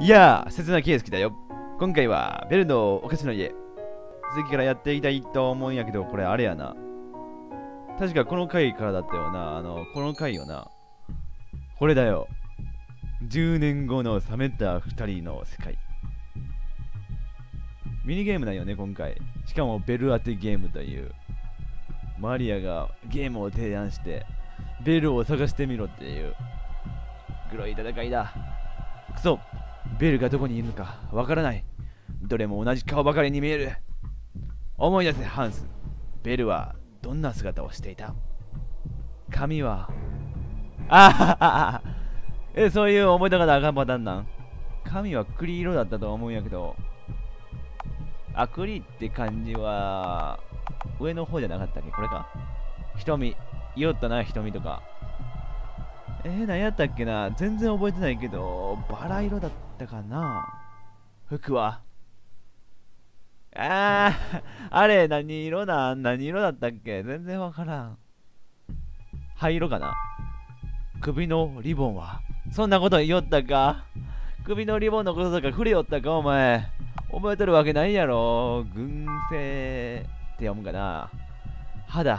いやあ、切なケースきだよ。今回は、ベルのお菓子の家。次からやっていきたいと思うんやけど、これあれやな。確かこの回からだったよな。あの、この回よな。これだよ。10年後の冷めた2人の世界。ミニゲームだよね、今回。しかもベル当てゲームという。マリアがゲームを提案して、ベルを探してみろっていう。黒い戦いだ。くそベルがどこにいるのかわからないどれも同じ顔ばかりに見える思い出せハンスベルはどんな姿をしていた髪はああえそういう思い出方あかんパターンなん髪は栗色だったと思うんやけどあ栗って感じは上の方じゃなかったっけこれか瞳酔ったな瞳とかえー、何やったっけな全然覚えてないけどバラ色だったったかな服は。あー、あれ、何色だ何色だったっけ全然わからん。灰色かな首のリボンはそんなこと言おったか首のリボンのこととか触れよったかお前。覚えとるわけないやろ。群生って読むかな。肌。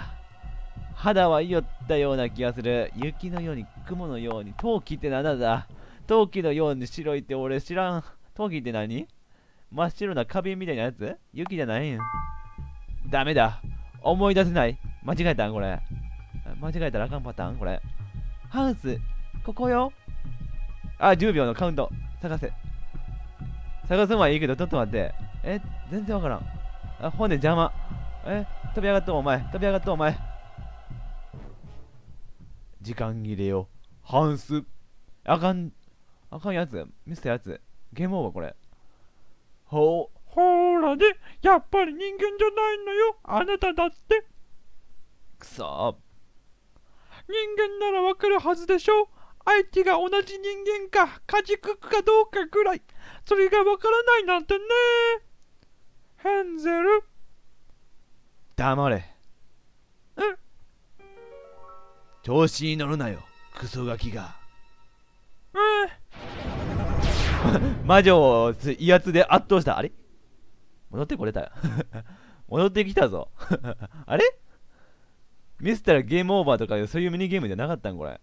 肌は言おったような気がする。雪のように雲のように陶器って何だ陶器のように白いって俺知らん。陶器って何真っ白な花瓶みたいなやつ雪じゃないん。ダメだ。思い出せない。間違えたんこれ。間違えたらあかんパターンこれ。ハウス、ここよ。あ、10秒のカウント。探せ。探すのはいいけど、ちょっと待って。え、全然わからん。あ、骨邪魔。え、飛び上がったお前。飛び上がったお前。時間切れよ。ハウス。あかん。あかんやつミスたやつゲームオーバーこれほうほらねやっぱり人間じゃないのよあなただってくそ人間ならわかるはずでしょ相手が同じ人間か家畜かどうかぐらいそれがわからないなんてねヘンゼル黙れえ調子に乗るなよクソガキが。魔女を威圧で圧倒した。あれ戻ってこれたよ。戻ってきたぞ。あれミスったらゲームオーバーとかそういうミニゲームじゃなかったんこれ。へ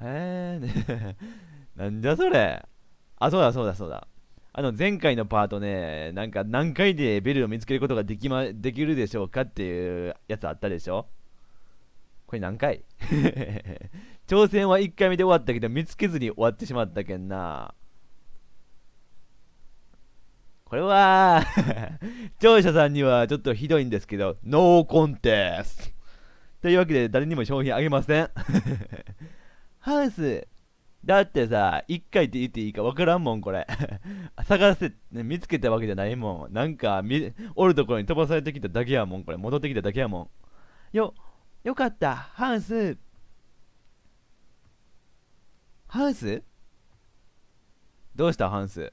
え、なんじゃそれ。あ、そうだそうだそうだ。あの前回のパートね、なんか何回でベルを見つけることができま、できるでしょうかっていうやつあったでしょこれ何回挑戦は1回目で終わったけど見つけずに終わってしまったけんな。これは 聴者さんにはちょっとひどいんですけど、ノーコンテストというわけで誰にも商品あげません ハウス、だってさ、一回って言っていいか分からんもん、これ。探せ、ね、見つけたわけじゃないもん。なんか、おるところに飛ばされてきただけやもん、これ。戻ってきただけやもん。よ、よかった、ハウス。ハウスどうした、ハウス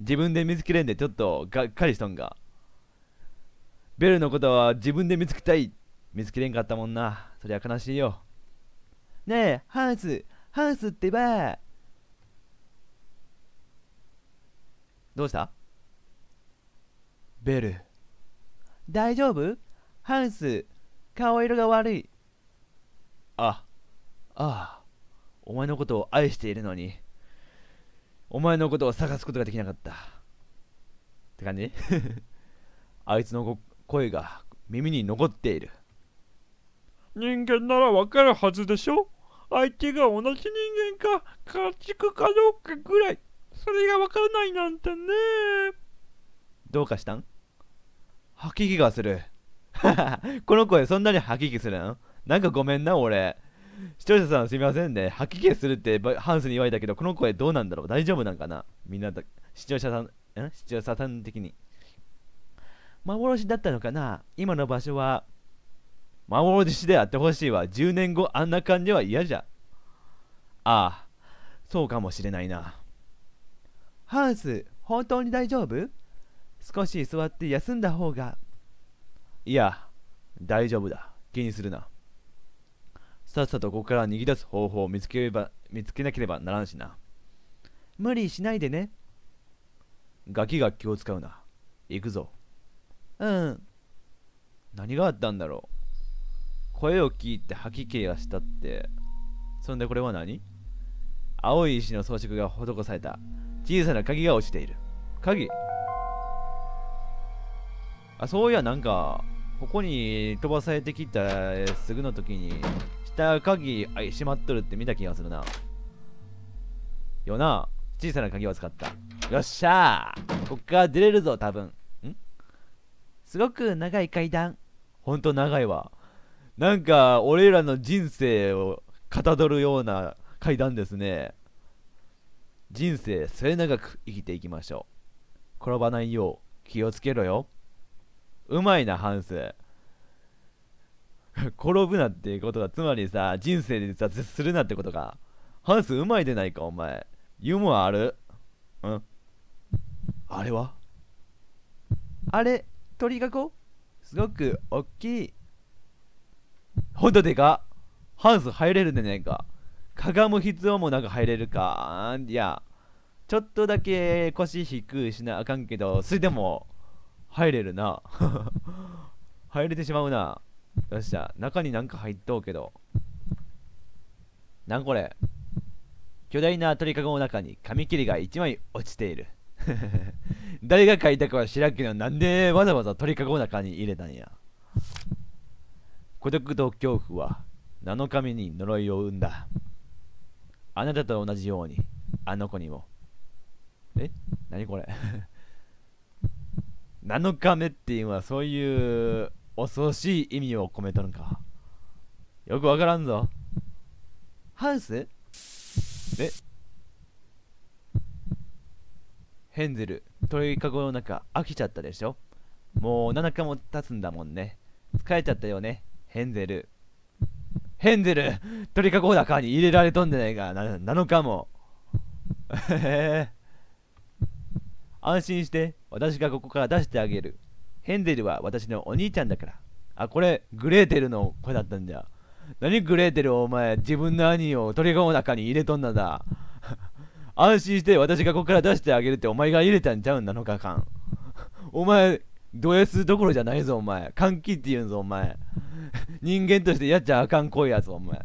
自分で見つけれんでちょっとがっかりしとんが。ベルのことは自分で見つけたい。見つけれんかったもんな。そりゃ悲しいよ。ねえ、ハウス、ハウスってば。どうしたベル。大丈夫ハウス、顔色が悪い。あ、ああ、お前のことを愛しているのに。お前のことを探すことができなかったって感じ あいつの声が耳に残っている人間ならわかるはずでしょ相手が同じ人間か家畜かどうかぐらいそれがわからないなんてねどうかしたん吐き気がする この声そんなに吐き気するのなんかごめんな俺視聴者さんすみませんね。吐き気するってハンスに言われたけど、この声どうなんだろう大丈夫なんかなみんなだ、視聴者さん、ん視聴者さん的に。幻だったのかな今の場所は、幻であってほしいわ。10年後あんな感じは嫌じゃ。ああ、そうかもしれないな。ハウス、本当に大丈夫少し座って休んだ方が。いや、大丈夫だ。気にするな。さっさとここから逃げ出す方法を見つければ見つけなければならんしな無理しないでねガキが気を使うな行くぞうん何があったんだろう声を聞いて吐き気がしたってそんでこれは何青い石の装飾が施された小さな鍵が落ちている鍵あそういやなんかここに飛ばされてきたすぐの時にった鍵あ閉まっとるって見た気がするなよな小さな鍵を使ったよっしゃーこっから出れるぞ多分んすごく長い階段ほんと長いわなんか俺らの人生をかたどるような階段ですね人生末永く生きていきましょう転ばないよう気をつけろようまいなハンス 転ぶなっていうことが、つまりさ、人生で挫折するなってことか。話すうまいでないか、お前。ユーモアあるうんあれはあれ、鳥がこうすごくおっきい。ほんとでかハウス入れるんでないか。かがむ必要もなく入れるか。いや、ちょっとだけ腰低いしなあかんけど、それでも入れるな。入れてしまうな。よっしゃ中になんか入っとうけどなんこれ巨大な鳥かごの中に紙切りが1枚落ちている 誰が書いたかは知らんけどなんでわざわざ鳥かごの中に入れたんや孤独と恐怖は7日目に呪いを生んだあなたと同じようにあの子にもえ何これ7 日目っていうのはそういう恐ろしい意味を込めとるんかよくわからんぞハウスえヘンゼル鳥かごの中飽きちゃったでしょもう7日も経つんだもんね疲れちゃったよねヘンゼルヘンゼル鳥かごの中に入れられとんじゃないかな7日もへ安心して私がここから出してあげるヘンゼルは私のお兄ちゃんだから。あ、これ、グレーテルの声だったんだよ。何グレーテルお前、自分の兄を鳥籠の中に入れとんだだ。安心して私がここから出してあげるってお前が入れたんちゃうんだのかかん。お前、ド S どころじゃないぞお前。換気って言うんぞお前。人間としてやっちゃあかんこいやつお前。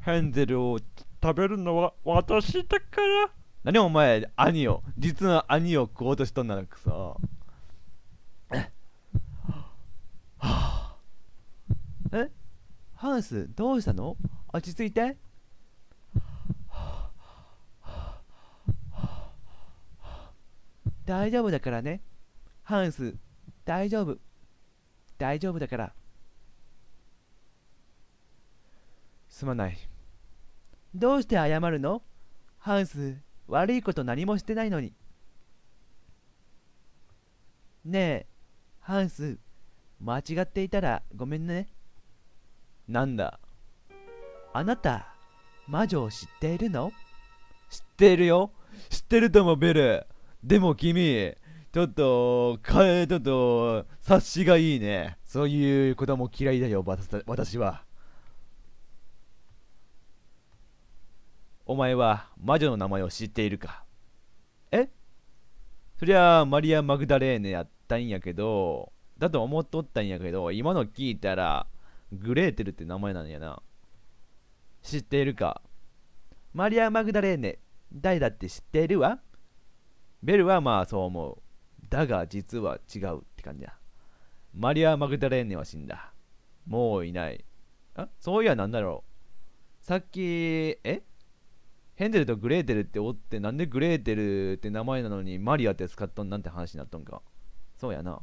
ヘンゼルを食べるのは私だから。何お前、兄を、実の兄を食おうとしとんなのくそ。はあ、えハンスどうしたの落ち着いて大丈夫だからねハンス大丈夫大丈夫だからすまないどうして謝るのハンス悪いこと何もしてないのにねえハンス間違っていたらごめんね。なんだあなた、魔女を知っているの知っているよ。知ってるとも、ベル。でも君、ちょっと、かえ、ちょっと、察しがいいね。そういう子供嫌いだよ、私は。お前は魔女の名前を知っているかえそりゃあマリア・マグダレーネやったんやけどだと思っとったんやけど、今の聞いたら、グレーテルって名前なんやな。知っているかマリア・マグダレーネ、誰だって知っているわベルはまあそう思う。だが実は違うって感じや。マリア・マグダレーネは死んだ。もういない。あそういやなんだろう。さっき、えヘンゼルとグレーテルっておって、なんでグレーテルって名前なのにマリアって使ったんなんて話になっとんか。そうやな。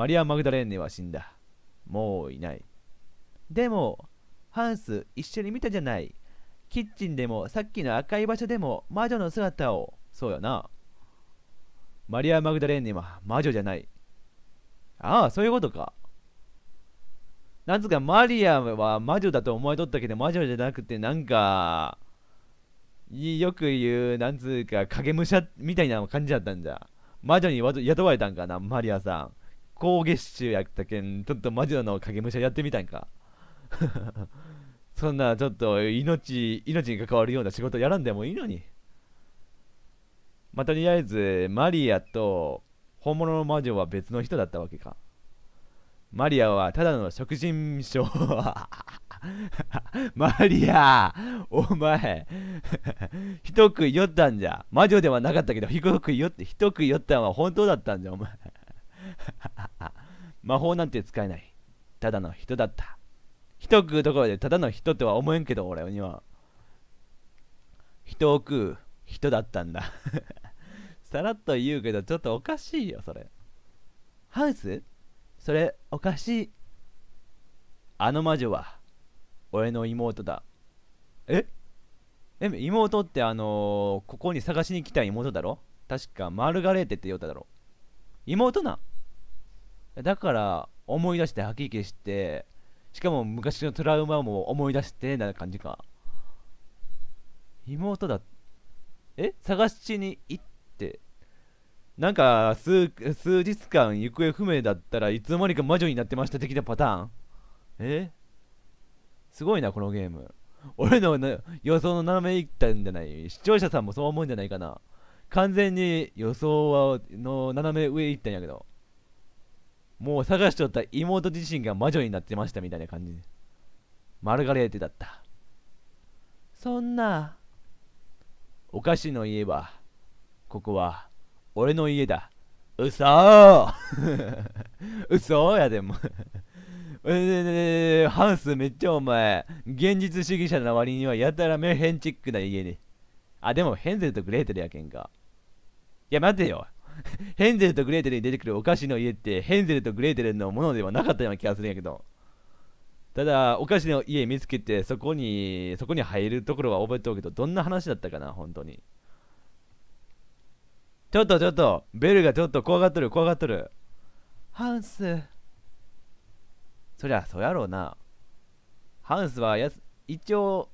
マリア・マグダレーネは死んだ。もういない。でも、ハンス、一緒に見たじゃない。キッチンでも、さっきの赤い場所でも、魔女の姿を。そうやな。マリア・マグダレーネは魔女じゃない。ああ、そういうことか。なんつうか、マリアは魔女だと思いとったけど、魔女じゃなくて、なんか、よく言う、なんつうか、影武者みたいな感じだったんじゃ。魔女に雇われたんかな、マリアさん。高月収やったけん、ちょっと魔女の影武者やってみたんか。そんな、ちょっと、命、命に関わるような仕事やらんでもいいのに。まあ、とりあえず、マリアと、本物の魔女は別の人だったわけか。マリアはただの食人症 マリアお前と 食いよったんじゃ魔女ではなかったけど人食いよってと食いよったんは本当だったんじゃお前 魔法なんて使えない。ただの人だった。人食うところでただの人とは思えんけど、俺には。人を食う人だったんだ さらっと言うけど、ちょっとおかしいよ、それ。ハウスそれ、おかしい。あの魔女は、俺の妹だ。ええ、妹ってあのー、ここに探しに来た妹だろ確か、マルガレーテって言うただろ。妹なんだから思い出して吐き気してしかも昔のトラウマも思い出してな感じか妹だえ探しに行ってなんか数数日間行方不明だったらいつの間にか魔女になってました的なパターンえすごいなこのゲーム俺の予想の斜め行ったんじゃない視聴者さんもそう思うんじゃないかな完全に予想はの斜め上行ったんやけどもう探しとった妹自身が魔女になってましたみたいな感じで。マルガレーテだった。そんな。お菓子の家は、ここは、俺の家だ。うそうそやでもえー、ハウスめっちゃお前、現実主義者の割にはやたらメヘンチックな家に、あ、でもヘンゼルとグレーテルやけんか。いや、待てよ。ヘンゼルとグレーテルに出てくるお菓子の家ってヘンゼルとグレーテルのものではなかったような気がするんやけどただお菓子の家見つけてそこにそこに入るところは覚えておくけどどんな話だったかな本当にちょっとちょっとベルがちょっと怖がっとる怖がっとるハンスそりゃそうやろうなハンスはや一応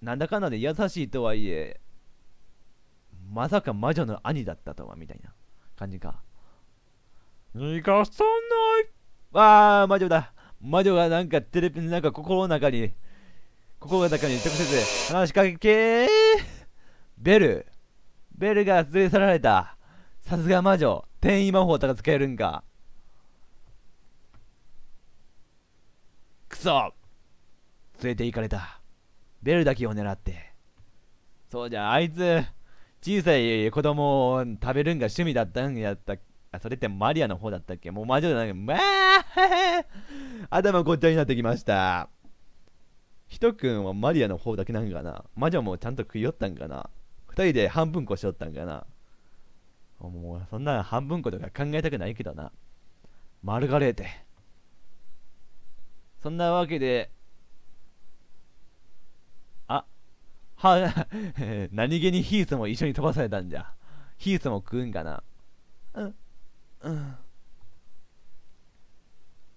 なんだかんだで優しいとはいえまさか魔女の兄だったとはみたいな感じか。逃がさないわあ、魔女だ魔女がなんかテレビ、なんか心の中に、心の中に直接話しかけベルベルが連れ去られたさすが魔女転移魔法とか使えるんかくそ連れて行かれたベルだけを狙ってそうじゃあいつ小さい子供を食べるんが趣味だったんやったあ、それってマリアの方だったっけもう魔女じゃないけまあ頭ごっちゃになってきました。ひとくんはマリアの方だけなんかな魔女もちゃんと食いよったんかな二人で半分こしよったんかなもうそんな半分ことか考えたくないけどな。丸がれて。そんなわけで、は、何気にヒースも一緒に飛ばされたんじゃ。ヒースも食うんかな。うん、うん。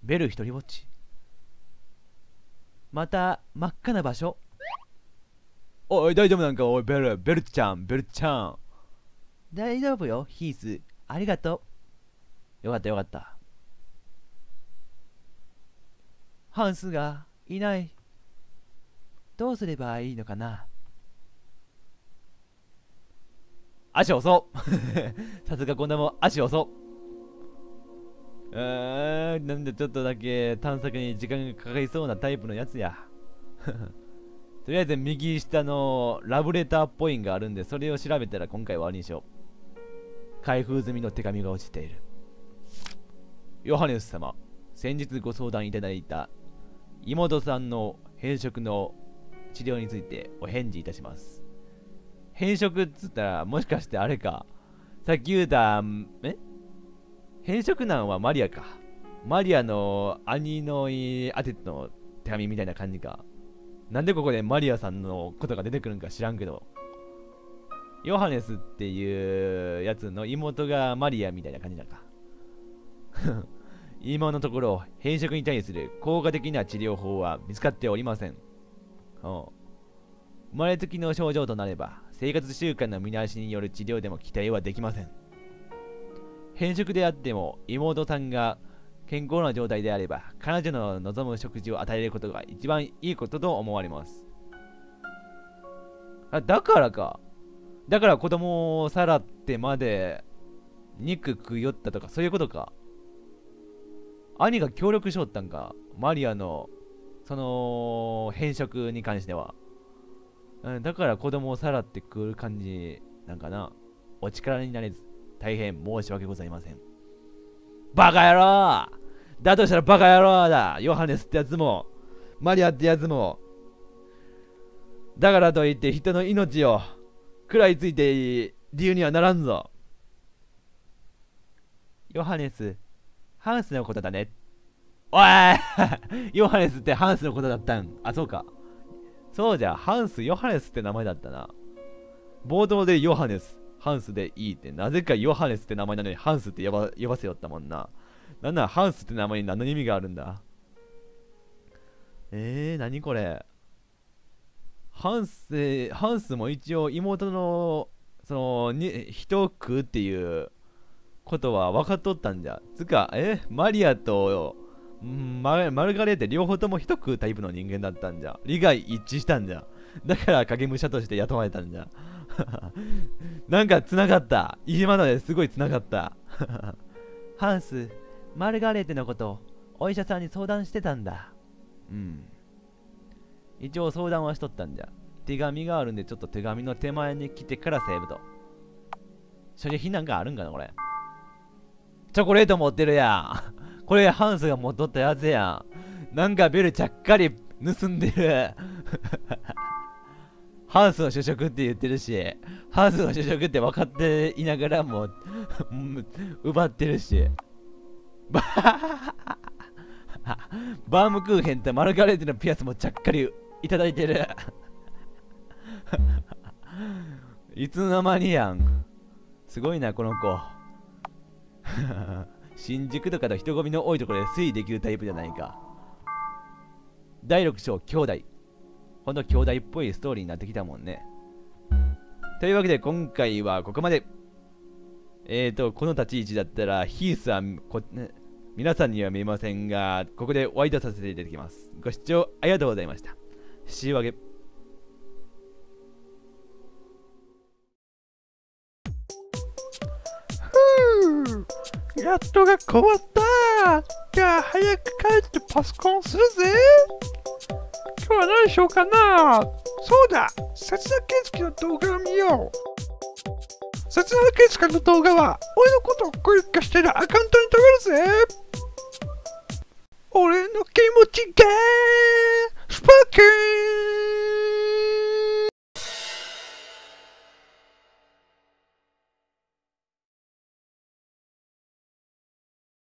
ベル一人ぼっち。また、真っ赤な場所。おい、大丈夫なんか、おい、ベル、ベルちゃん、ベルちゃん。大丈夫よ、ヒース。ありがとう。よかった、よかった。ハンスがいない。どうすればいいのかな足遅 さすがこんなもん足遅うーんなんでちょっとだけ探索に時間がかかりそうなタイプのやつや とりあえず右下のラブレターっぽいんがあるんでそれを調べたら今回は終わりにしよう開封済みの手紙が落ちているヨハネス様先日ご相談いただいた妹さんの変色の治療についてお返事いたします変色っつったら、もしかしてあれか。さっき言うた、え変色なんはマリアか。マリアの兄のいアテッの手紙みたいな感じか。なんでここでマリアさんのことが出てくるんか知らんけど。ヨハネスっていうやつの妹がマリアみたいな感じなんか。今のところ、変色に対する効果的な治療法は見つかっておりません。生まれつきの症状となれば、生活習慣の見直しによる治療でも期待はできません偏食であっても妹さんが健康な状態であれば彼女の望む食事を与えることが一番いいことと思われますあだからかだから子供をさらってまで肉食いよったとかそういうことか兄が協力しよったんかマリアのその変色に関してはうん、だから子供をさらってくる感じなんかな。お力になれず、大変申し訳ございません。バカ野郎だとしたらバカ野郎だヨハネスってやつも、マリアってやつも。だからといって人の命を食らいついていい理由にはならんぞ。ヨハネス、ハンスのことだね。おい ヨハネスってハンスのことだったん。あ、そうか。そうじゃ、ハンス・ヨハネスって名前だったな。冒頭でヨハネス、ハンスでいいって、なぜかヨハネスって名前なのにハンスって呼ば呼ばせよったもんな。なんならハンスって名前に何の意味があるんだえー、何これ。ハンス、ハンスも一応妹の、その、に、人を食うっていうことは分かっとったんじゃ。つか、えマリアと、うんママルガレーテ両方とも一食うタイプの人間だったんじゃ利害一致したんじゃだから影武者として雇われたんじゃ なんか繋がった今のですごい繋がった ハンスマルガレーテのことお医者さんに相談してたんだうん一応相談はしとったんじゃ手紙があるんでちょっと手紙の手前に来てからセーブと所持品なんかあるんかなこれチョコレート持ってるやんこれハンスが戻ったやつやん。なんかビルちゃっかり盗んでる。ハウスの主食って言ってるし、ハウスの主食って分かっていながらも、奪ってるし。バームクーヘンとマルガレーテのピアスもちゃっかりいただいてるいつの間にやん。すごいな、この子。新宿とかの人混みの多いところで推移できるタイプじゃないか。第6章、兄弟。ほんと兄弟っぽいストーリーになってきたもんね。というわけで今回はここまで。えーと、この立ち位置だったら、ヒースはこ、ね、皆さんには見えませんが、ここでおイドさせていただきます。ご視聴ありがとうございました。週 e げやっとが変わったじゃあ早く帰ってパソコンするぜ今日は何しようかなそうだ節な圭介の動画を見よう節な圭介の動画は俺のことをクリックしてるアカウントに飛べるぜ俺の気持ちがスパーキー